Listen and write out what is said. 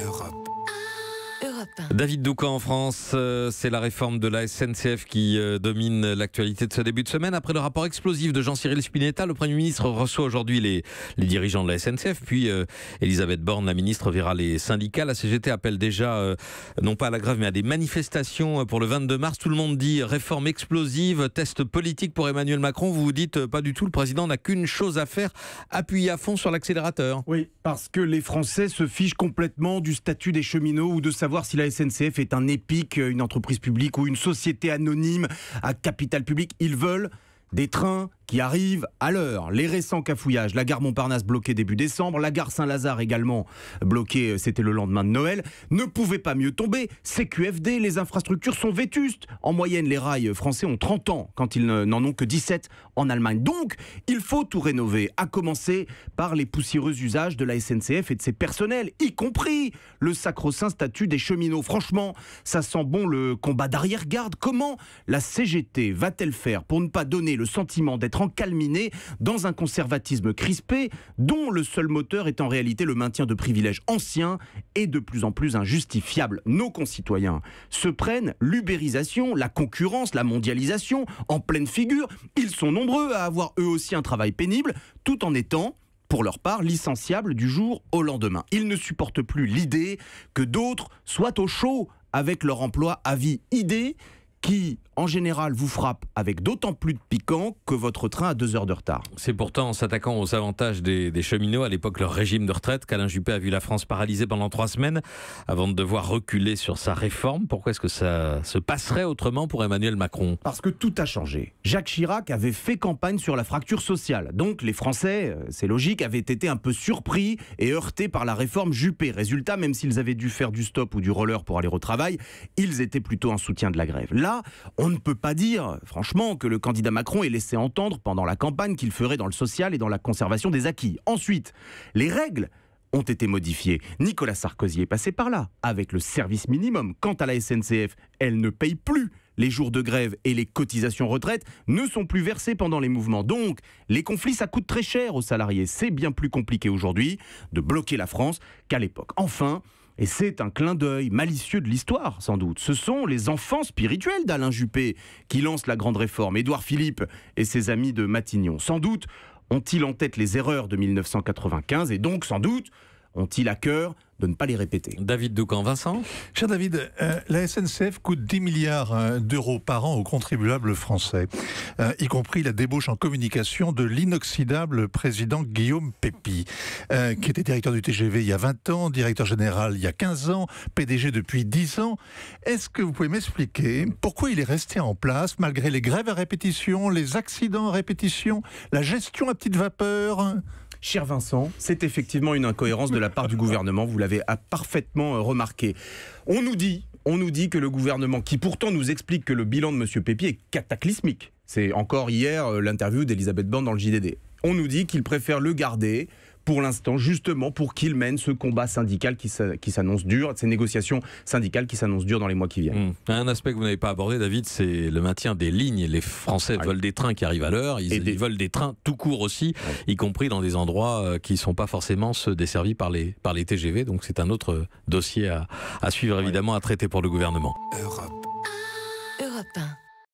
Europe. David Doucan en France, euh, c'est la réforme de la SNCF qui euh, domine l'actualité de ce début de semaine. Après le rapport explosif de Jean-Cyril Spinetta, le Premier ministre reçoit aujourd'hui les, les dirigeants de la SNCF. Puis euh, Elisabeth Borne, la ministre, verra les syndicats. La CGT appelle déjà, non pas à la grève, mais à des manifestations pour le 22 mars. Tout le monde dit réforme explosive, test politique pour Emmanuel Macron. Vous vous dites pas du tout, le président n'a qu'une chose à faire, appuyer à fond sur l'accélérateur. Oui, parce que les Français se fichent complètement du statut des cheminots ou de savoir si la SNCF est un épique, une entreprise publique ou une société anonyme à capital public. Ils veulent des trains, qui arrive à l'heure. Les récents cafouillages, la gare Montparnasse bloquée début décembre, la gare Saint-Lazare également bloquée, euh, c'était le lendemain de Noël, ne pouvait pas mieux tomber. CQFD, les infrastructures sont vétustes. En moyenne, les rails français ont 30 ans quand ils n'en ont que 17 en Allemagne. Donc, il faut tout rénover, à commencer par les poussiéreux usages de la SNCF et de ses personnels, y compris le sacro-saint statut des cheminots. Franchement, ça sent bon le combat d'arrière-garde. Comment la CGT va-t-elle faire pour ne pas donner le sentiment d'être calminés dans un conservatisme crispé dont le seul moteur est en réalité le maintien de privilèges anciens et de plus en plus injustifiables. Nos concitoyens se prennent l'ubérisation, la concurrence, la mondialisation en pleine figure. Ils sont nombreux à avoir eux aussi un travail pénible tout en étant pour leur part, licenciables du jour au lendemain. Ils ne supportent plus l'idée que d'autres soient au chaud avec leur emploi à vie. Idée qui, en général, vous frappe avec d'autant plus de piquant que votre train a deux heures de retard. C'est pourtant en s'attaquant aux avantages des, des cheminots, à l'époque leur régime de retraite, qu'Alain Juppé a vu la France paralysée pendant trois semaines avant de devoir reculer sur sa réforme. Pourquoi est-ce que ça se passerait autrement pour Emmanuel Macron Parce que tout a changé. Jacques Chirac avait fait campagne sur la fracture sociale. Donc les Français, euh, c'est logique, avaient été un peu surpris et heurtés par la réforme Juppé. Résultat, même s'ils avaient dû faire du stop ou du roller pour aller au travail, ils étaient plutôt en soutien de la grève. Là, on ne peut pas dire, franchement, que le candidat Macron ait laissé entendre pendant la campagne qu'il ferait dans le social et dans la conservation des acquis. Ensuite, les règles ont été modifiées. Nicolas Sarkozy est passé par là, avec le service minimum. Quant à la SNCF, elle ne paye plus. Les jours de grève et les cotisations retraite ne sont plus versées pendant les mouvements. Donc, les conflits, ça coûte très cher aux salariés. C'est bien plus compliqué aujourd'hui de bloquer la France qu'à l'époque. Enfin, et c'est un clin d'œil malicieux de l'histoire sans doute, ce sont les enfants spirituels d'Alain Juppé qui lancent la grande réforme, Édouard Philippe et ses amis de Matignon. Sans doute ont-ils en tête les erreurs de 1995 et donc sans doute ont-ils à cœur de ne pas les répéter. David Doucan, Vincent Cher David, euh, la SNCF coûte 10 milliards euh, d'euros par an aux contribuables français, euh, y compris la débauche en communication de l'inoxydable président Guillaume Pépi, qui était directeur du TGV il y a 20 ans, directeur général il y a 15 ans, PDG depuis 10 ans. Est-ce que vous pouvez m'expliquer pourquoi il est resté en place malgré les grèves à répétition, les accidents à répétition, la gestion à petite vapeur Cher Vincent, c'est effectivement une incohérence de la part du gouvernement, vous l'avez parfaitement euh, remarqué. On nous dit, on nous dit que le gouvernement, qui pourtant nous explique que le bilan de M. Pépi est cataclysmique, c'est encore hier euh, l'interview d'Elisabeth Borne dans le JDD, on nous dit qu'il préfère le garder pour l'instant, justement pour qu'il mène ce combat syndical qui s'annonce dur, ces négociations syndicales qui s'annoncent dures dans les mois qui viennent. Mmh. Un aspect que vous n'avez pas abordé, David, c'est le maintien des lignes. Les Français ah veulent des trains qui arrivent à l'heure, ils, veulent des trains tout court aussi, y compris dans des endroits euh, qui ne sont pas forcément ceux desservis par les, TGV. Donc c'est un autre euh, dossier à, suivre, évidemment, à traiter pour le gouvernement.